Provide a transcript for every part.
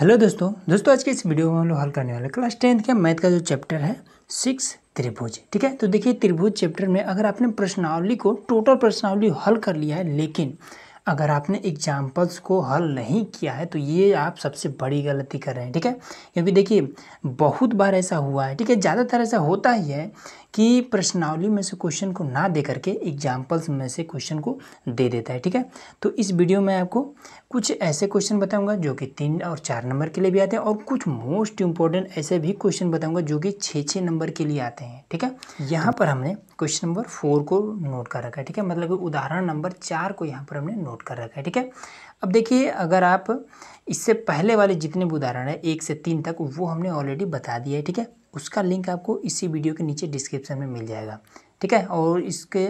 hello दोस्तों दोस्तों आज के इस वीडियो में हम लोग हल करने वाले क्लास टेंथ के मैथ का जो चैप्टर है सिक्स त्रिभुज ठीक है तो देखिए त्रिभुज चैप्टर में अगर आपने प्रश्नावली को टोटल प्रश्नावली हल कर लिया है लेकिन अगर आपने एग्जाम्पल्स को हल नहीं किया है तो ये आप सबसे बड़ी गलती कर रहे हैं ठीक है क्योंकि देखिए बहुत बार ऐसा हुआ है ठीक है ज़्यादातर ऐसा होता ही है कि प्रश्नावली में से क्वेश्चन को ना दे करके एग्जाम्पल्स में से क्वेश्चन को दे देता है ठीक है तो इस वीडियो में आपको कुछ ऐसे क्वेश्चन बताऊंगा जो कि तीन और चार नंबर के लिए भी आते हैं और कुछ मोस्ट इंपॉर्टेंट ऐसे भी क्वेश्चन बताऊंगा जो कि छः छः नंबर के लिए आते हैं ठीक है यहाँ पर हमने क्वेश्चन नंबर फोर को नोट कर रखा है ठीक है मतलब उदाहरण नंबर चार को यहाँ पर हमने नोट कर रखा है ठीक है अब देखिए अगर आप इससे पहले वाले जितने भी उदाहरण है एक से तीन तक वो हमने ऑलरेडी बता दिया है ठीक है उसका लिंक आपको इसी वीडियो के नीचे डिस्क्रिप्शन में मिल जाएगा ठीक है और इसके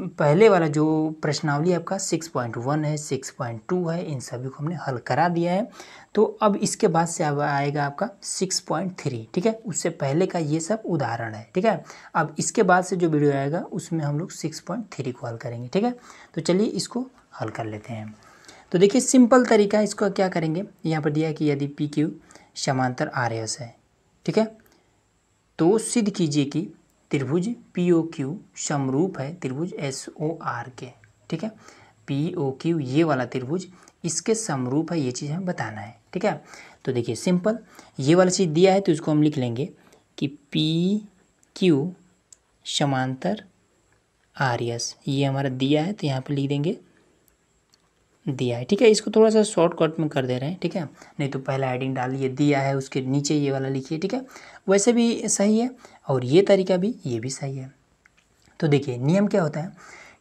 पहले वाला जो प्रश्नावली आपका सिक्स पॉइंट वन है सिक्स पॉइंट टू है इन सभी को हमने हल करा दिया है तो अब इसके बाद से अब आएगा आपका सिक्स पॉइंट थ्री ठीक है उससे पहले का ये सब उदाहरण है ठीक है अब इसके बाद से जो वीडियो आएगा उसमें हम लोग सिक्स पॉइंट थ्री को हल करेंगे ठीक है तो चलिए इसको हल कर लेते हैं तो देखिए सिंपल तरीका है इसको क्या करेंगे यहाँ पर दिया कि यदि पी क्यू समांतर आर एस है ठीक है तो सिद्ध कीजिए कि त्रिभुज पी ओ क्यू समरूप है त्रिभुज एस ओ आर के ठीक है पी ओ क्यू ये वाला त्रिभुज इसके समरूप है ये चीज़ हमें बताना है ठीक है तो देखिए सिंपल ये वाला चीज़ दिया है तो इसको हम लिख लेंगे कि पी क्यू समांतर आर एस ये हमारा दिया है तो यहाँ पर लिख देंगे दिया है ठीक है इसको थोड़ा सा शॉर्टकट में कर दे रहे हैं ठीक है नहीं तो पहला हेडिंग डालिए दिया है उसके नीचे ये वाला लिखिए ठीक है वैसे भी सही है और ये तरीका भी ये भी सही है तो देखिए नियम क्या होता है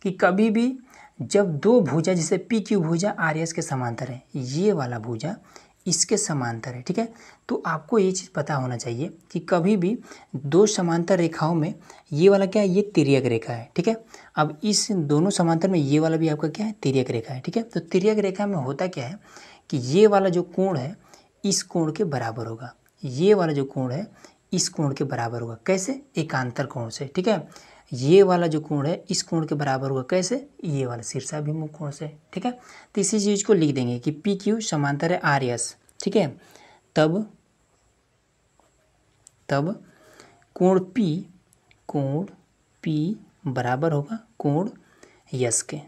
कि कभी भी जब दो भुजा जैसे पी क्यू भुजा आर एस के समांतर है ये वाला भुजा इसके समांतर है ठीक है तो आपको ये चीज़ पता होना चाहिए कि कभी भी दो समांतर रेखाओं में ये वाला क्या है ये तिरक रेखा है ठीक है अब इस दोनों समांतर में ये वाला भी आपका क्या है तिरक रेखा है ठीक है तो तिरक रेखा में होता क्या है कि ये वाला जो कोण है इस कोण के बराबर होगा ये वाला जो कोण है इस कोण के बराबर होगा कैसे एकांतर कोण से ठीक है ये वाला जो कोण है इस कोण के बराबर होगा कैसे ये वाला शीर्षाभिमुख कोण से ठीक है तो इसी चीज़ को लिख देंगे कि पी क्यू समांतर है आर एस ठीक है तब तब कोण पी कोण पी बराबर होगा कोण यस के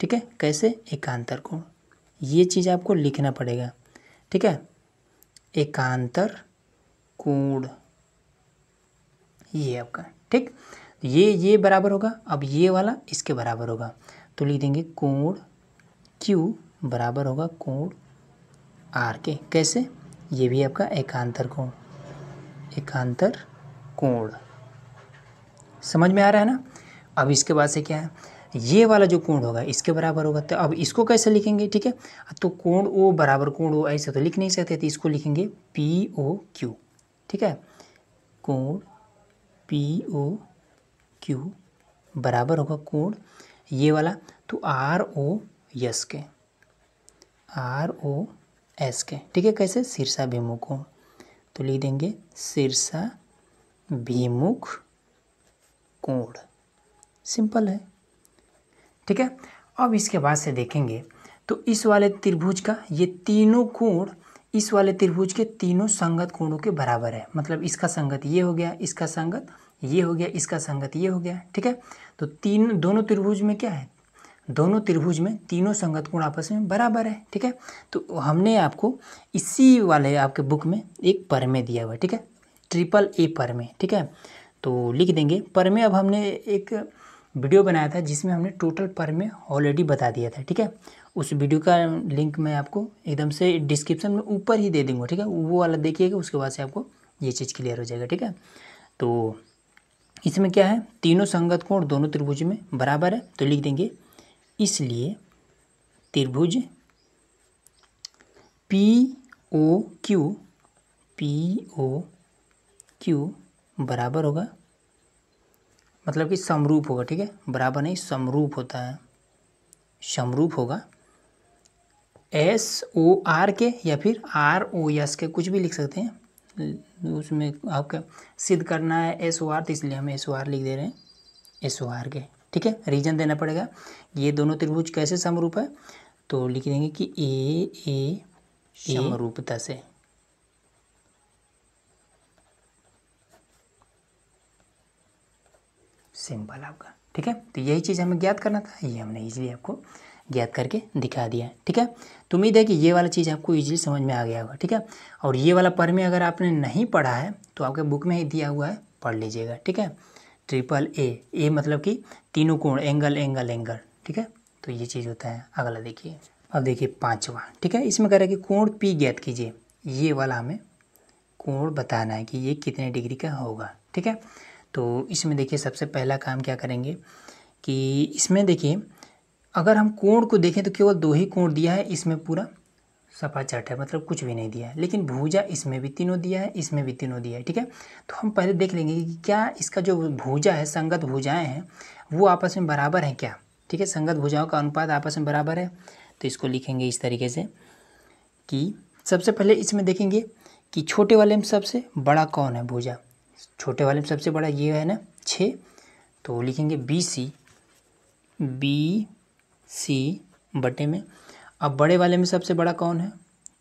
ठीक है कैसे एकांतर कोण ये चीज़ आपको लिखना पड़ेगा ठीक है एकांतर कोण ये आपका ठीक ये ये बराबर होगा अब ये वाला इसके बराबर होगा तो लिख देंगे कोण क्यू बराबर होगा कोण आर के कैसे ये भी आपका एकांतर कोण एकांतर कोण समझ में आ रहा है ना अब इसके बाद से क्या है ये वाला जो कोण होगा इसके बराबर होगा तो अब इसको कैसे लिखेंगे ठीक है तो कोण ओ बराबर कोण ओ ऐसे तो लिख नहीं सकते तो इसको लिखेंगे पी ओ क्यू ठीक है कोण पी ओ क्यू बराबर होगा कोण ये वाला तो आर ओ एस के आर ओ एस के ठीक है कैसे भीमुख कोण तो लिख देंगे भीमुख कोण सिंपल है ठीक है अब इसके बाद से देखेंगे तो इस वाले त्रिभुज का ये तीनों कोण इस वाले त्रिभुज के तीनों संगत कोणों के बराबर है मतलब इसका संगत ये हो गया इसका संगत ये हो गया इसका संगत ये हो गया ठीक है तो तीन दोनों त्रिभुज में क्या है दोनों त्रिभुज में तीनों संगत कोण आपस में बराबर है ठीक है तो हमने आपको इसी वाले आपके बुक में एक पर में दिया हुआ है ठीक है ट्रिपल ए पर में ठीक है तो लिख देंगे पर में अब हमने एक वीडियो बनाया था जिसमें हमने टोटल पर में ऑलरेडी बता दिया था ठीक है उस वीडियो का लिंक मैं आपको एकदम से डिस्क्रिप्शन में ऊपर ही दे दूँगा ठीक है वो वाला देखिएगा उसके बाद से आपको ये चीज़ क्लियर हो जाएगा ठीक है तो इसमें क्या है तीनों संगत कोण दोनों त्रिभुज में बराबर है तो लिख देंगे इसलिए त्रिभुज P O Q P O Q बराबर होगा मतलब कि समरूप होगा ठीक है बराबर नहीं समरूप होता है समरूप होगा एस ओ आर के या फिर आर ओ एस के कुछ भी लिख सकते हैं उसमें आपका सिद्ध करना है एस ओ आर तो इसलिए हम एस ओ आर लिख दे रहे हैं एस ओ आर के ठीक है रीजन देना पड़ेगा ये दोनों त्रिभुज कैसे समरूप है तो लिख देंगे कि ए ए समरूपता से सिंपल आपका ठीक है तो यही चीज़ हमें ज्ञात करना था ये हमने इजीली आपको ज्ञात करके दिखा दिया है ठीक है तो उम्मीद है कि ये वाला चीज़ आपको इजीली समझ में आ गया होगा ठीक है और ये वाला पर में अगर आपने नहीं पढ़ा है तो आपके बुक में ही दिया हुआ है पढ़ लीजिएगा ठीक है ट्रिपल ए ए मतलब कि तीनों कोण एंगल एंगल एंगल ठीक है तो ये चीज़ होता है अगला देखिए अब देखिए पाँचवा ठीक है इसमें कह रहा है कि कोण पी ज्ञात कीजिए ये वाला हमें कोण बताना है कि ये कितने डिग्री का होगा ठीक है तो इसमें देखिए सबसे पहला काम क्या करेंगे कि इसमें देखिए अगर हम कोण को देखें तो केवल दो ही कोण दिया है इसमें पूरा सफा चाट है मतलब कुछ भी नहीं दिया है लेकिन भूजा इसमें भी तीनों दिया है इसमें भी तीनों दिया है ठीक है तो हम पहले देख लेंगे कि क्या इसका जो भूजा है संगत भूजाएँ हैं वो आपस में बराबर हैं क्या ठीक है संगत भूजाओं का अनुपात आपस में बराबर है तो इसको लिखेंगे इस तरीके से कि सबसे पहले इसमें देखेंगे कि छोटे वाले में सबसे बड़ा कौन है भूजा छोटे वाले में सबसे बड़ा ये है ना छः तो लिखेंगे बी सी बी सी बटे में अब बड़े वाले में सबसे बड़ा कौन है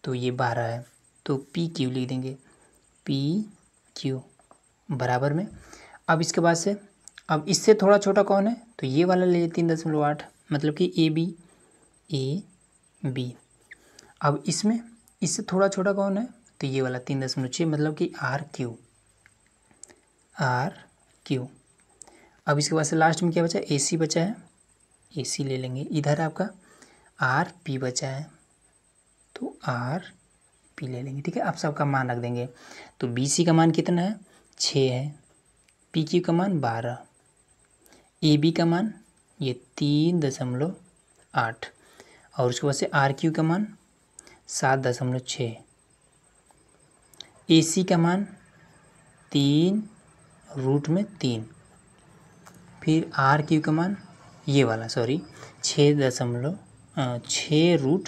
तो ये बारह है तो पी क्यू लिख देंगे पी क्यू बराबर में अब इसके बाद से अब इससे थोड़ा छोटा कौन है तो ये वाला ले तीन दशमलव आठ मतलब कि ए बी ए बी अब इसमें इससे थोड़ा छोटा कौन है तो ये वाला तीन दशमलव छः मतलब कि आर क्यू आर क्यू अब इसके बाद से लास्ट में क्या बचा ए सी बचा है ए सी ले लेंगे इधर आपका आर पी बचा है तो आर पी ले लेंगे ठीक है आप सबका मान रख देंगे तो बी सी का मान कितना है छः है पी क्यू का मान बारह ए बी का मान ये तीन दशमलव आठ और उसके बाद से आर क्यू का मान सात दशमलव छः ए सी का मान तीन रूट में तीन फिर आर क्यू का मान ये वाला सॉरी छः दशमलव छः रूट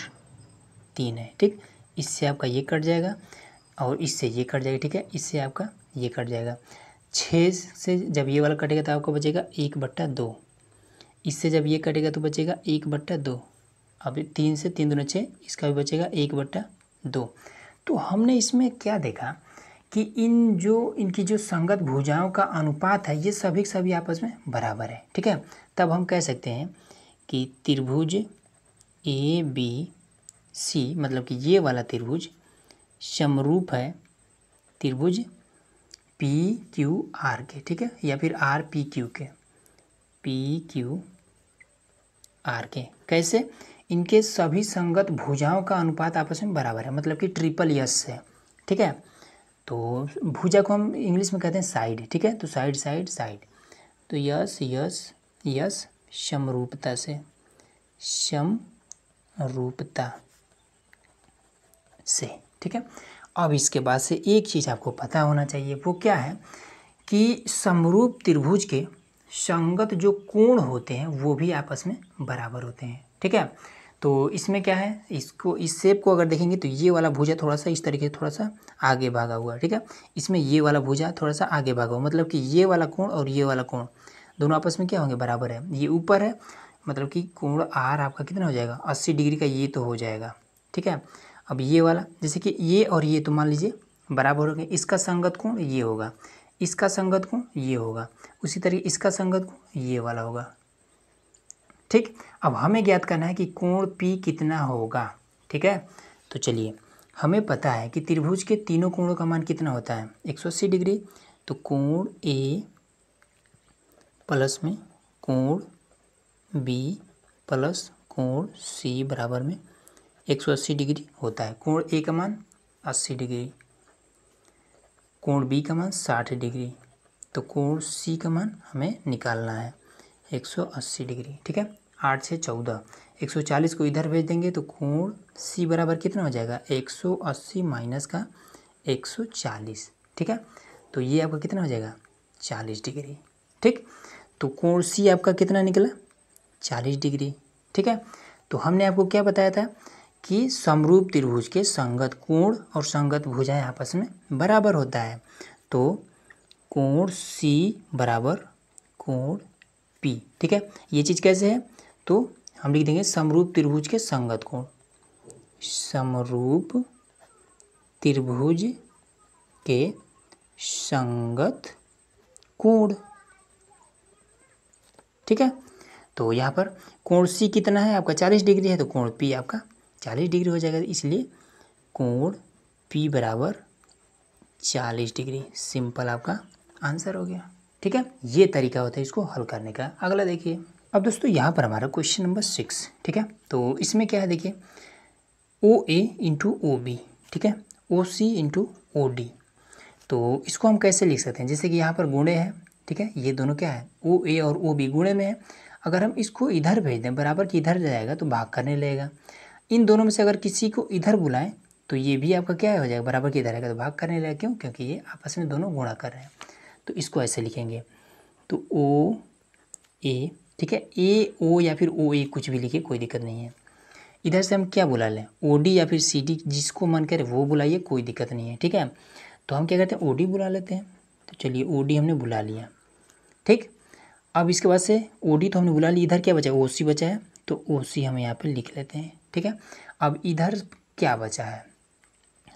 तीन है ठीक इससे आपका ये कट जाएगा और इससे ये कट जाएगा ठीक है इससे आपका ये कट जाएगा छः से जब ये वाला कटेगा तो आपको बचेगा एक बट्टा दो इससे जब ये कटेगा तो बचेगा एक बट्टा दो अब तीन से तीन दोनों छः इसका भी बचेगा एक बट्टा दो तो हमने इसमें क्या देखा कि इन जो इनकी जो संगत भुजाओं का अनुपात है ये सभी सभी आपस में बराबर है ठीक है तब हम कह सकते हैं कि त्रिभुज ए बी सी मतलब कि ये वाला त्रिभुज समरूप है त्रिभुज पी क्यू आर के ठीक है या फिर आर पी क्यू के पी क्यू आर के कैसे इनके सभी संगत भुजाओं का अनुपात आपस में बराबर है मतलब कि ट्रिपल यस है ठीक है तो भुजा को हम इंग्लिश में कहते हैं साइड ठीक है तो साइड साइड साइड तो यस यस यस समरूपता से समरूपता से ठीक है अब इसके बाद से एक चीज़ आपको पता होना चाहिए वो क्या है कि समरूप त्रिभुज के संगत जो कोण होते हैं वो भी आपस में बराबर होते हैं ठीक है तो इसमें क्या है इसको इस शेप को अगर देखेंगे तो ये वाला भुजा थोड़ा सा इस तरीके से थोड़ा सा आगे भागा हुआ है ठीक है इसमें ये वाला भुजा थोड़ा सा आगे भागा हुआ मतलब कि ये वाला कोण और ये वाला कोण दोनों आपस में क्या होंगे बराबर है ये ऊपर है मतलब कि कोण आर आपका कितना हो जाएगा अस्सी डिग्री का ये तो हो जाएगा ठीक है अब ये वाला जैसे कि ये और ये तो मान लीजिए बराबर हो गया इसका संगत कोण ये होगा इसका संगत कोण ये होगा उसी तरीके इसका संगत कोण ये वाला होगा ठीक अब हमें ज्ञात करना है कि कोण पी कितना होगा ठीक है तो चलिए हमें पता है कि त्रिभुज के तीनों कोणों का मान कितना होता है 180 डिग्री तो कोण ए प्लस में कोण बी प्लस कोण सी बराबर में 180 डिग्री होता है कोण ए का मान 80 डिग्री कोण बी का मान 60 डिग्री तो कोण सी का मान हमें निकालना है 180 डिग्री ठीक है आठ से चौदह एक सौ चालीस को इधर भेज देंगे तो कोण सी बराबर कितना हो जाएगा एक सौ अस्सी माइनस का एक सौ चालीस ठीक है तो ये आपका कितना हो जाएगा चालीस डिग्री ठीक तो कोण सी आपका कितना निकला चालीस डिग्री ठीक है तो हमने आपको क्या बताया था कि समरूप त्रिभुज के संगत कोण और संगत भुजाएं आपस में बराबर होता है तो कोण सी बराबर कोण पी ठीक है ये चीज़ कैसे है तो हम लिख देंगे समरूप त्रिभुज के संगत कोण समरूप त्रिभुज के संगत कोण ठीक है तो यहाँ पर कोण सी कितना है आपका चालीस डिग्री है तो कोण पी आपका चालीस डिग्री हो जाएगा इसलिए कोण पी बराबर चालीस डिग्री सिंपल आपका आंसर हो गया ठीक है ये तरीका होता है इसको हल करने का अगला देखिए अब दोस्तों यहाँ पर हमारा क्वेश्चन नंबर सिक्स ठीक है तो इसमें क्या है देखिए ओ ए इंटू ओ बी ठीक है ओ सी इंटू ओ डी तो इसको हम कैसे लिख सकते हैं जैसे कि यहाँ पर गुणे हैं ठीक है ये दोनों क्या है ओ ए और ओ बी गुणे में है अगर हम इसको इधर भेज दें बराबर की इधर जाएगा तो भाग करने लगेगा इन दोनों में से अगर किसी को इधर बुलाएं तो ये भी आपका क्या हो जाएगा बराबर की इधर आएगा तो भाग करने लगेगा क्यों क्योंकि ये आपस में दोनों गुणा कर रहे हैं तो इसको ऐसे लिखेंगे तो ओ ए ठीक है ए ओ या फिर ओ ए कुछ भी लिखिए कोई दिक्कत नहीं है इधर से हम क्या बुला लें ओ डी या फिर सी डी जिसको मन करे वो बुलाइए कोई दिक्कत नहीं है ठीक है तो हम क्या करते हैं ओ डी बुला लेते हैं तो चलिए ओ डी हमने बुला लिया ठीक अब इसके बाद से ओ तो हमने बुला ली इधर क्या बचा ओ सी बचा है तो ओ सी हम यहाँ पे लिख लेते हैं ठीक है अब इधर क्या बचा है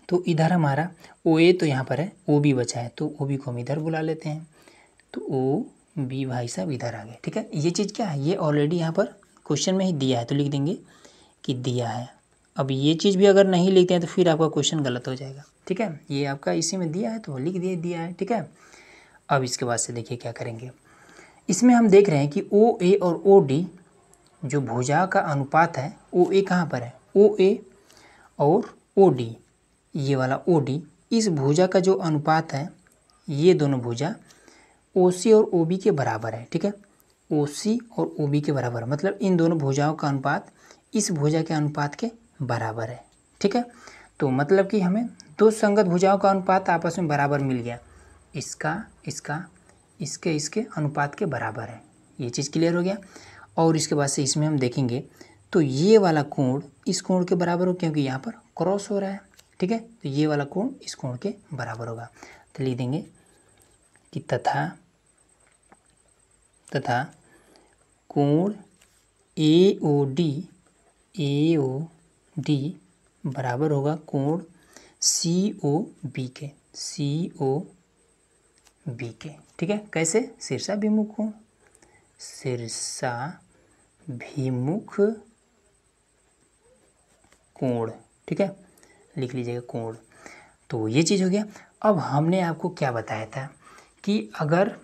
तो इधर हमारा ओ ए तो यहाँ पर है ओ बी बचा है तो ओ बी को हम इधर बुला लेते हैं तो ओ बी भाई साहब इधर आ गए ठीक है ये चीज़ क्या है ये ऑलरेडी यहाँ पर क्वेश्चन में ही दिया है तो लिख देंगे कि दिया है अब ये चीज़ भी अगर नहीं लिखते हैं तो फिर आपका क्वेश्चन गलत हो जाएगा ठीक है ये आपका इसी में दिया है तो लिख दिया दिया है ठीक है अब इसके बाद से देखिए क्या करेंगे इसमें हम देख रहे हैं कि ओ ए और ओ डी जो भुजा का अनुपात है ओ ए कहाँ पर है ओ ए और ओ डी ये वाला ओ डी इस भुजा का जो अनुपात है ये दोनों भुजा ओ सी और ओ बी के बराबर है ठीक है ओ सी और ओ बी के बराबर मतलब इन दोनों भुजाओं का अनुपात इस भुजा के अनुपात के बराबर है ठीक है तो मतलब कि हमें दो संगत भुजाओं का अनुपात आपस में बराबर मिल गया इसका इसका इसके इसके अनुपात के बराबर है ये चीज़ क्लियर हो गया और इसके बाद से इसमें हम देखेंगे तो ये वाला कोण इस कोण के बराबर हो क्योंकि यहाँ पर क्रॉस हो रहा है ठीक है तो ये वाला कोण इस कोण के बराबर होगा तो लिख देंगे कि तथा तथा कोण ए O D A O D बराबर होगा कोण सी ओ बी के सी ओ बीके ठीक है कैसे सिरसा विमुख हूँ सिरसा भीमुख कोण ठीक है लिख लीजिएगा कोण तो ये चीज़ हो गया अब हमने आपको क्या बताया था कि अगर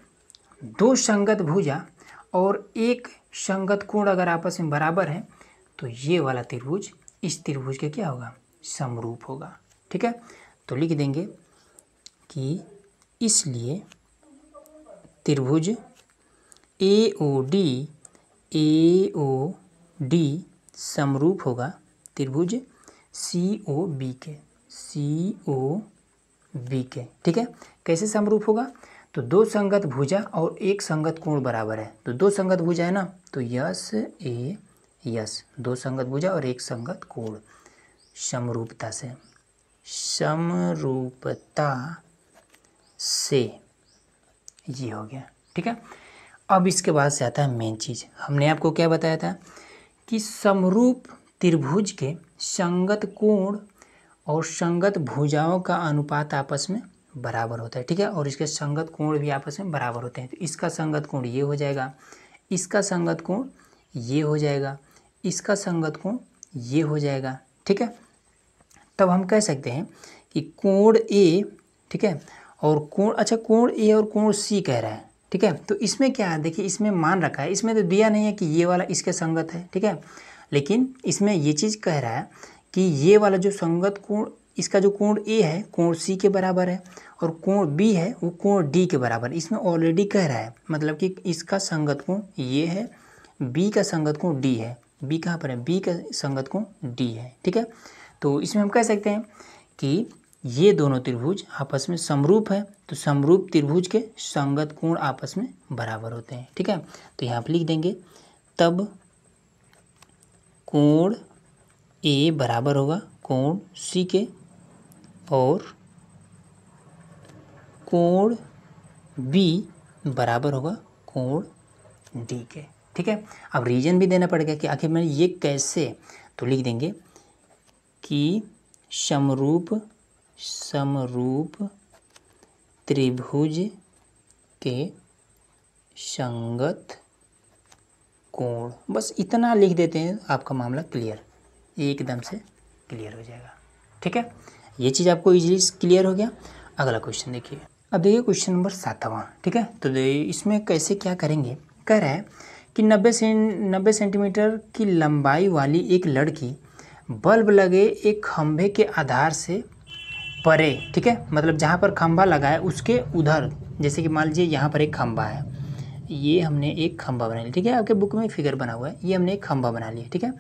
दो संगत भुजा और एक संगत कोण अगर आपस में बराबर है तो ये वाला त्रिभुज इस त्रिभुज के क्या होगा समरूप होगा ठीक है तो लिख देंगे कि इसलिए त्रिभुज ए O D A O D समरूप होगा त्रिभुज सी ओ बी के सी ओ बी के ठीक है कैसे समरूप होगा तो दो संगत भुजा और एक संगत कोण बराबर है तो दो संगत भुजा है ना तो यस ए यस दो संगत भुजा और एक संगत कोण समरूपता से समरूपता से ये हो गया ठीक है अब इसके बाद से आता है मेन चीज़ हमने आपको क्या बताया था कि समरूप त्रिभुज के संगत कोण और संगत भुजाओं का अनुपात आपस में बराबर होता है ठीक है और इसके संगत कोण भी आपस में बराबर होते हैं तो इसका संगत कोण ये हो जाएगा इसका संगत कोण ये हो जाएगा इसका संगत कोण ये हो जाएगा ठीक है तब हम कह सकते हैं कि कोण ए ठीक है और कोण अच्छा कोण ए और कोण सी कह रहा है ठीक है तो इसमें क्या है देखिए इसमें मान रखा है इसमें तो दिया नहीं है कि ये वाला इसके संगत है ठीक है लेकिन इसमें ये चीज़ कह रहा है कि ये वाला जो संगत कोण इसका जो कोण ए है कोण सी के बराबर है और कोण बी है वो कोण डी के बराबर इसमें ऑलरेडी कह रहा है मतलब कि इसका संगत कोण ये है बी का संगत कोण डी है बी कहाँ पर है बी का संगत कोण डी है ठीक है तो इसमें हम कह सकते हैं कि ये दोनों त्रिभुज आपस में समरूप है तो समरूप त्रिभुज के संगत कोण आपस में बराबर होते हैं ठीक है तो यहाँ पर लिख देंगे तब कोण ए बराबर होगा कोण सी के और कोण बी बराबर होगा कोण डी के ठीक है अब रीजन भी देना पड़ेगा कि आखिर में ये कैसे तो लिख देंगे कि समरूप समरूप त्रिभुज के संगत कोण बस इतना लिख देते हैं आपका मामला क्लियर एकदम से क्लियर हो जाएगा ठीक है ये चीज़ आपको इजीली क्लियर हो गया अगला क्वेश्चन देखिए अब देखिए क्वेश्चन नंबर सातवां ठीक है तो इसमें कैसे क्या करेंगे कह रहा है कि नब्बे से नब्बे सेंटीमीटर की लंबाई वाली एक लड़की बल्ब लगे एक खंभे के आधार से परे ठीक है मतलब जहाँ पर खंभा लगा है उसके उधर जैसे कि मान लीजिए यहाँ पर एक खंभा है ये हमने एक खंभा बना लिया ठीक है आपके बुक में फिगर बना हुआ है ये हमने एक खंभा बना लिया ठीक है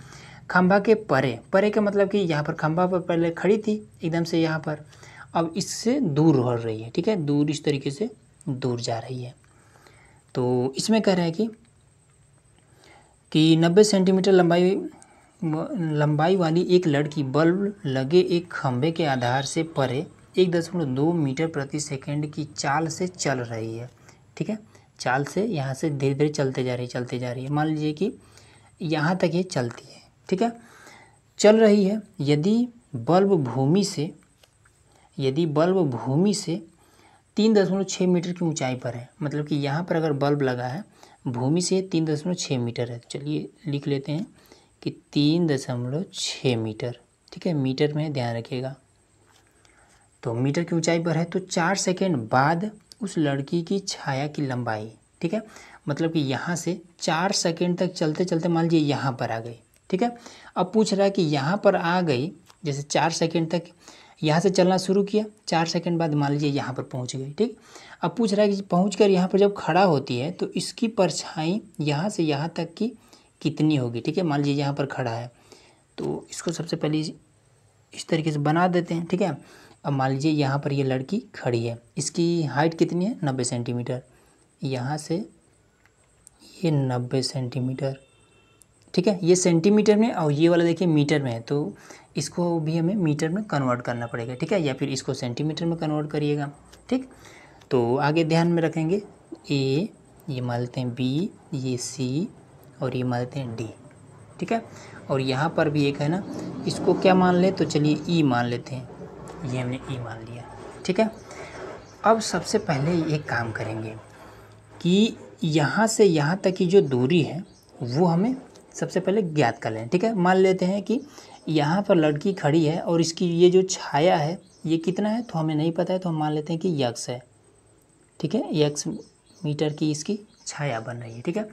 खंभा के परे परे का मतलब कि यहाँ पर खंभा पर पहले खड़ी थी एकदम से यहाँ पर अब इससे दूर हो रही है ठीक है दूर इस तरीके से दूर जा रही है तो इसमें कह रहा है कि कि 90 सेंटीमीटर लंबाई लंबाई वाली एक लड़की बल्ब लगे एक खंभे के आधार से परे एक दशमलव दो मीटर प्रति सेकंड की चाल से चल रही है ठीक है चाल से यहाँ से धीरे धीरे चलते जा रही है चलते जा रही है मान लीजिए कि यहाँ तक ये चलती है ठीक है चल रही है यदि बल्ब भूमि से यदि बल्ब भूमि से तीन दशमलव छः मीटर की ऊंचाई पर है मतलब कि यहाँ पर अगर बल्ब लगा है भूमि से तीन दशमलव छः मीटर है चलिए लिख लेते हैं कि तीन दशमलव छः मीटर ठीक है मीटर में ध्यान रखिएगा तो मीटर की ऊंचाई पर है तो चार सेकेंड बाद उस लड़की की छाया की लंबाई ठीक है मतलब कि यहाँ से चार सेकेंड तक चलते चलते मान लीजिए यहाँ पर आ गई ठीक है अब पूछ रहा है कि यहाँ पर आ गई जैसे चार सेकेंड तक यहाँ से चलना शुरू किया चार सेकेंड बाद मान लीजिए यहाँ पर पहुँच गई ठीक अब पूछ रहा है कि पहुँच कर यहाँ पर जब खड़ा होती है तो इसकी परछाई यहाँ से यहाँ तक की कितनी होगी ठीक है मान लीजिए यहाँ पर खड़ा है तो इसको सबसे पहले इस तरीके से बना देते हैं ठीक है अब मान लीजिए यहाँ पर ये यह लड़की खड़ी है इसकी हाइट कितनी है नब्बे सेंटीमीटर यहाँ से ये नब्बे सेंटीमीटर ठीक है ये सेंटीमीटर में और ये वाला देखिए मीटर में है तो इसको भी हमें मीटर में कन्वर्ट करना पड़ेगा ठीक है या फिर इसको सेंटीमीटर में कन्वर्ट करिएगा ठीक तो आगे ध्यान में रखेंगे ए ये मानते हैं बी ये सी और ये मान लेते हैं डी ठीक है और यहाँ पर भी एक है ना इसको क्या मान ले तो चलिए ई e मान लेते हैं ये हमने ई e मान लिया ठीक है अब सबसे पहले एक काम करेंगे कि यहाँ से यहाँ तक की जो दूरी है वो हमें सबसे पहले ज्ञात कर लें ठीक है मान लेते हैं कि यहाँ पर लड़की खड़ी है और इसकी ये जो छाया है ये कितना है तो हमें नहीं पता है तो हम मान लेते हैं कि यक्स है ठीक है यक्स मीटर की इसकी छाया बन रही है ठीक है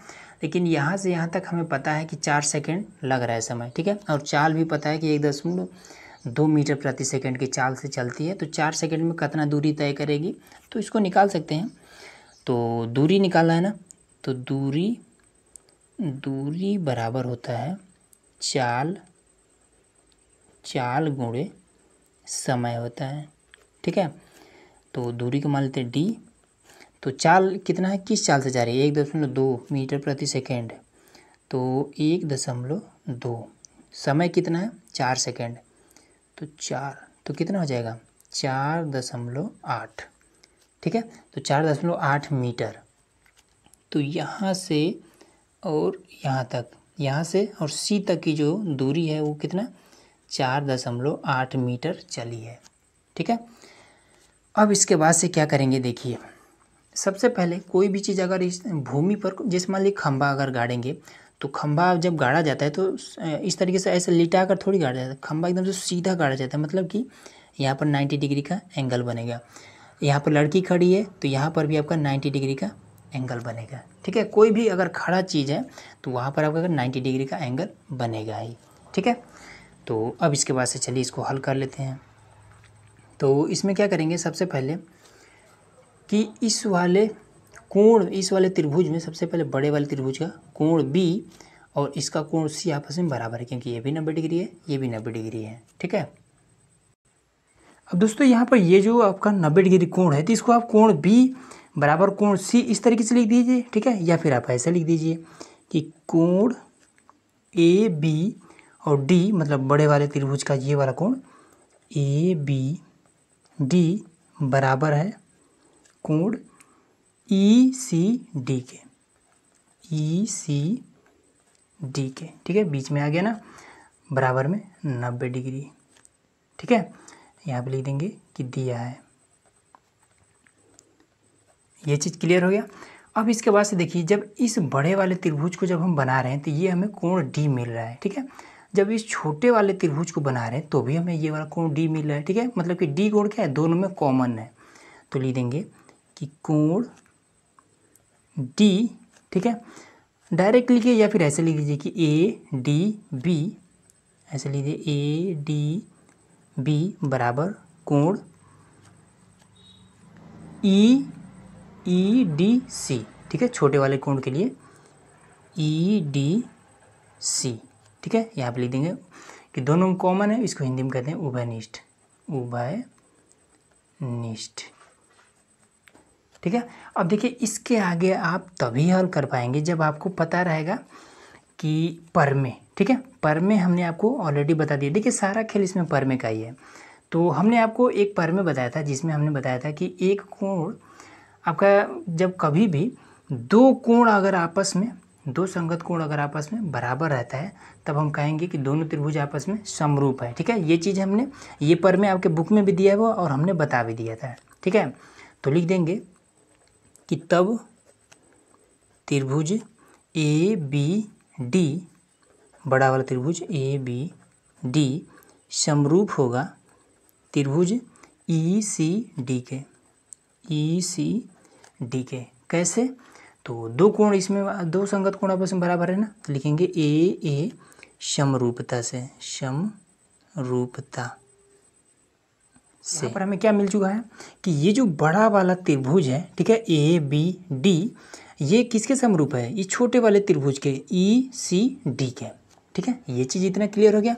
लेकिन यहाँ से यहाँ तक हमें पता है कि चार सेकेंड लग रहा है समय ठीक है और चाल भी पता है कि एक दशमलव दो मीटर प्रति सेकंड की चाल से चलती है तो चार सेकेंड में कितना दूरी तय करेगी तो इसको निकाल सकते हैं तो दूरी निकालना है ना तो दूरी दूरी बराबर होता है चाल चाल गुणे समय होता है ठीक है तो दूरी को मान लेते हैं डी तो चाल कितना है किस चाल से जा रही है एक दशमलव दो मीटर प्रति सेकेंड तो एक दशमलव दो समय कितना है चार सेकेंड तो चार तो कितना हो जाएगा चार दशमलव आठ ठीक है तो चार दशमलव आठ मीटर तो यहाँ से और यहाँ तक यहाँ से और सी तक की जो दूरी है वो कितना चार दशमलव आठ मीटर चली है ठीक है अब इसके बाद से क्या करेंगे देखिए सबसे पहले कोई भी चीज़ अगर इस भूमि पर जैसे मान लीजिए खंभा अगर गाड़ेंगे तो खंभा जब गाड़ा जाता है तो इस तरीके से ऐसे लिटा कर थोड़ी गाड़ा जाता है खंभा एकदम से सीधा गाड़ा जाता है मतलब कि यहाँ पर 90 डिग्री का एंगल बनेगा यहाँ पर लड़की खड़ी है तो यहाँ पर भी आपका 90 डिग्री का एंगल बनेगा ठीक है कोई भी अगर खड़ा चीज़ है तो वहाँ पर आपका नाइन्टी डिग्री का एंगल बनेगा ही ठीक है तो अब इसके बाद से चलिए इसको हल कर लेते हैं तो इसमें क्या करेंगे सबसे पहले कि इस वाले कोण इस वाले त्रिभुज में सबसे पहले बड़े वाले त्रिभुज का कोण बी और इसका कोण सी आपस में बराबर है क्योंकि ये भी नब्बे डिग्री है ये भी नब्बे डिग्री है ठीक है अब दोस्तों यहाँ पर ये जो आपका नब्बे डिग्री कोण है तो इसको आप कोण बी बराबर कोण सी इस तरीके से लिख दीजिए ठीक है या फिर आप ऐसा लिख दीजिए कि कोण ए बी और डी मतलब बड़े वाले त्रिभुज का ये वाला कोण ए बी डी बराबर है कोड ई सी डी के ई सी डी के ठीक है बीच में आ गया ना बराबर में नब्बे डिग्री ठीक है यहाँ पे लिख देंगे कि दिया है ये चीज़ क्लियर हो गया अब इसके बाद से देखिए जब इस बड़े वाले त्रिभुज को जब हम बना रहे हैं तो ये हमें कोण डी मिल रहा है ठीक है जब इस छोटे वाले त्रिभुज को बना रहे हैं तो भी हमें ये वाला कोण डी मिल रहा है ठीक है मतलब कि डी कोण क्या है दोनों में कॉमन है तो लिख देंगे कि कोण डी ठीक है डायरेक्ट लिखिए या फिर ऐसे लिख दीजिए कि ए डी बी ऐसे लिख दीजिए ए डी बी बराबर कोण ई ई डी सी ठीक है छोटे वाले कोण के लिए ई डी सी ठीक है यहाँ पे लिख देंगे कि दोनों कॉमन है इसको हिंदी में कहते हैं उभयनिष्ठ उभयनिष्ठ ठीक है अब देखिए इसके आगे आप तभी हल कर पाएंगे जब आपको पता रहेगा कि पर में ठीक है पर में हमने आपको ऑलरेडी बता दिया देखिए सारा खेल इसमें पर में का ही है तो हमने आपको एक पर में बताया था जिसमें हमने बताया था कि एक कोण आपका जब कभी भी दो कोण अगर आपस में दो संगत कोण अगर आपस में बराबर रहता है तब हम कहेंगे कि दोनों त्रिभुज आपस में समरूप है ठीक है ये चीज़ हमने ये पर में आपके बुक में भी दिया हुआ और हमने बता भी दिया था ठीक है तो लिख देंगे कि तब त्रिभुज ए बी डी बड़ा वाला त्रिभुज ए बी डी समरूप होगा त्रिभुज ई सी डी के ई सी डी के कैसे तो दो कोण इसमें दो संगत कोण आपस में बराबर है ना तो लिखेंगे ए ए समरूपता से समरूपता यहाँ पर हमें क्या मिल चुका है कि ये जो बड़ा वाला त्रिभुज है ठीक है ए बी डी ये किसके समरूप है ये छोटे वाले त्रिभुज के ई सी डी के ठीक है ये चीज़ इतना क्लियर हो गया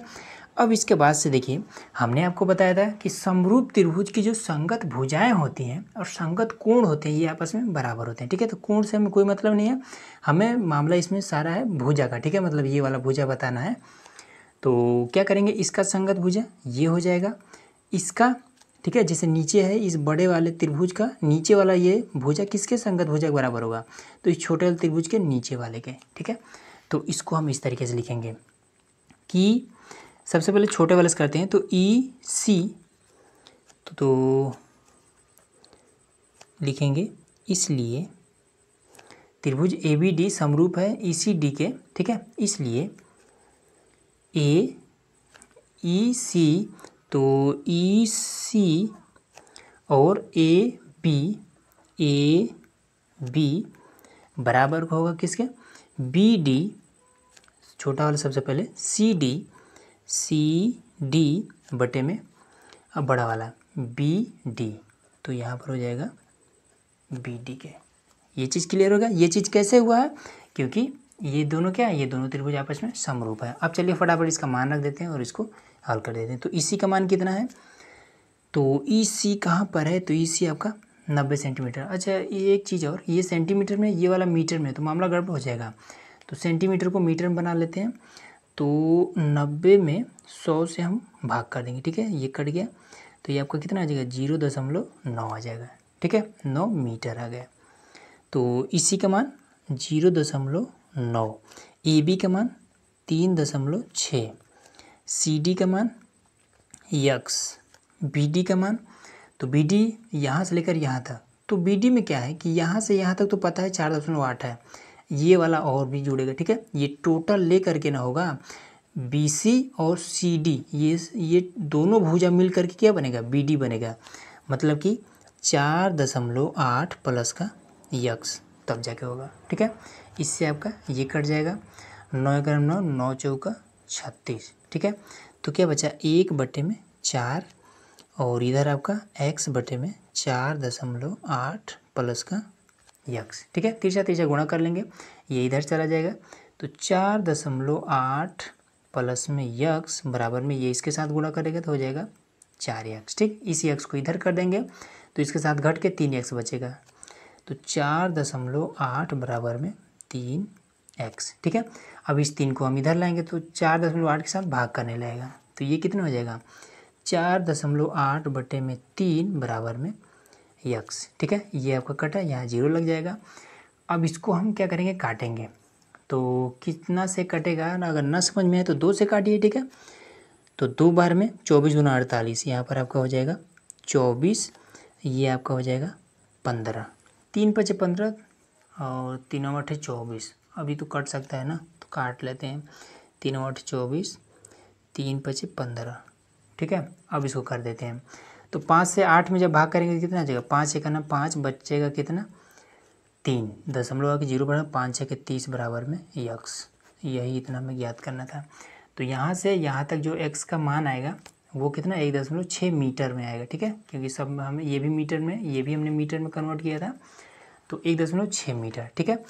अब इसके बाद से देखिए हमने आपको बताया था कि समरूप त्रिभुज की जो संगत भुजाएं होती हैं और संगत कोण होते हैं ये आपस में बराबर होते हैं ठीक है तो कोण से हमें कोई मतलब नहीं है हमें मामला इसमें सारा है भुजा का ठीक है मतलब ये वाला भुजा बताना है तो क्या करेंगे इसका संगत भुजा ये हो जाएगा इसका ठीक है जैसे नीचे है इस बड़े वाले त्रिभुज का नीचे वाला ये भुजा किसके संगत भुजा के बराबर होगा तो इस छोटे वाले त्रिभुज के नीचे वाले के ठीक है तो इसको हम इस तरीके से लिखेंगे कि सबसे पहले छोटे वाले से करते हैं तो ई सी तो, तो लिखेंगे इसलिए त्रिभुज ए बी डी समरूप है ई सी डी के ठीक है इसलिए ए ई सी तो ई e, सी और ए बी ए बी बराबर होगा किसके बी डी छोटा वाला सबसे पहले सी डी सी डी बटे में अब बड़ा वाला बी डी तो यहाँ पर हो जाएगा बी डी के ये चीज़ क्लियर होगा ये चीज़ कैसे हुआ है क्योंकि ये दोनों क्या है ये दोनों त्रिभुज आपस में समरूप है अब चलिए फटाफट इसका मान रख देते हैं और इसको हल कर देते हैं तो ई e का मान कितना है तो ई e सी कहाँ पर है तो ई e सी आपका नब्बे सेंटीमीटर अच्छा ये एक चीज़ और ये सेंटीमीटर में ये वाला मीटर में तो मामला गड़बड़ हो जाएगा तो सेंटीमीटर को मीटर में बना लेते हैं तो नब्बे में सौ से हम भाग कर देंगे ठीक है ये कट गया तो ये आपका कितना आ जाएगा जीरो दशमलव नौ आ जाएगा ठीक है नौ मीटर आ गया तो इसी का मान जीरो दशमलव नौ ए बी का मान तीन दशमलव छः सी डी का मान यक्स बी डी का मान तो बी डी यहाँ से लेकर यहाँ तक तो बी डी में क्या है कि यहाँ से यहाँ तक तो पता है चार दशमलव आठ है ये वाला और भी जुड़ेगा ठीक है ये टोटल ले करके ना होगा बी सी और सी डी ये ये दोनों भुजा मिल करके क्या बनेगा बी डी बनेगा मतलब कि चार दशमलव आठ प्लस का यक्स तब जाके होगा ठीक है इससे आपका ये कट जाएगा नौ ग्राम नौ नौ चौका छत्तीस ठीक है तो क्या बचा एक बटे में चार और इधर आपका एक्स बटे में चार दशमलव आठ प्लस का यक्स ठीक है तीसरा तीसरा गुणा कर लेंगे ये इधर चला जाएगा तो चार दशमलव आठ प्लस में यक्स बराबर में ये इसके साथ गुणा करेगा तो हो जाएगा चार यक्स ठीक इसी यक्स को इधर कर देंगे तो इसके साथ घट के तीन यक्स बचेगा तो चार दशमलव आठ बराबर में तीन एक्स ठीक है अब इस तीन को हम इधर लाएंगे तो चार दशमलव आठ के साथ भाग करने लगेगा तो ये कितना हो जाएगा चार दशमलव आठ बटे में तीन बराबर में यक्स ठीक है ये आपका कट है यहाँ जीरो लग जाएगा अब इसको हम क्या करेंगे काटेंगे तो कितना से कटेगा ना अगर न समझ में है तो दो से काटिए ठीक है तो दो बार में चौबीस गुना अड़तालीस यहाँ पर आपका हो जाएगा चौबीस ये आपका हो जाएगा पंद्रह तीन पचे पंद्रह और तीनों अठे चौबीस अभी तो कट सकता है ना तो काट लेते हैं तीन आठ चौबीस तीन पचे पंद्रह ठीक है अब इसको कर देते हैं तो पाँच से आठ में जब भाग करेंगे तो कितना आ जाएगा पाँच एक ना पाँच बचेगा कितना तीन दशमलव आगे जीरो बढ़ा पाँच छः के तीस बराबर में यक्स यही इतना हमें ज्ञात करना था तो यहाँ से यहाँ तक जो एक्स का मान आएगा वो कितना एक दशमलव छः मीटर में आएगा ठीक है क्योंकि सब हमें ये भी मीटर में ये भी हमने मीटर में कन्वर्ट किया था तो एक दशमलव छः मीटर ठीक है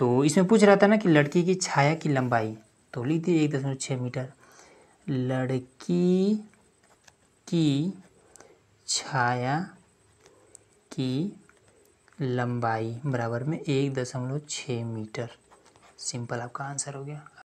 तो इसमें पूछ रहा था ना कि लड़की की छाया की लंबाई तो लिख दीजिए एक दशमलव छः मीटर लड़की की छाया की लंबाई बराबर में एक दशमलव छः मीटर सिंपल आपका आंसर हो गया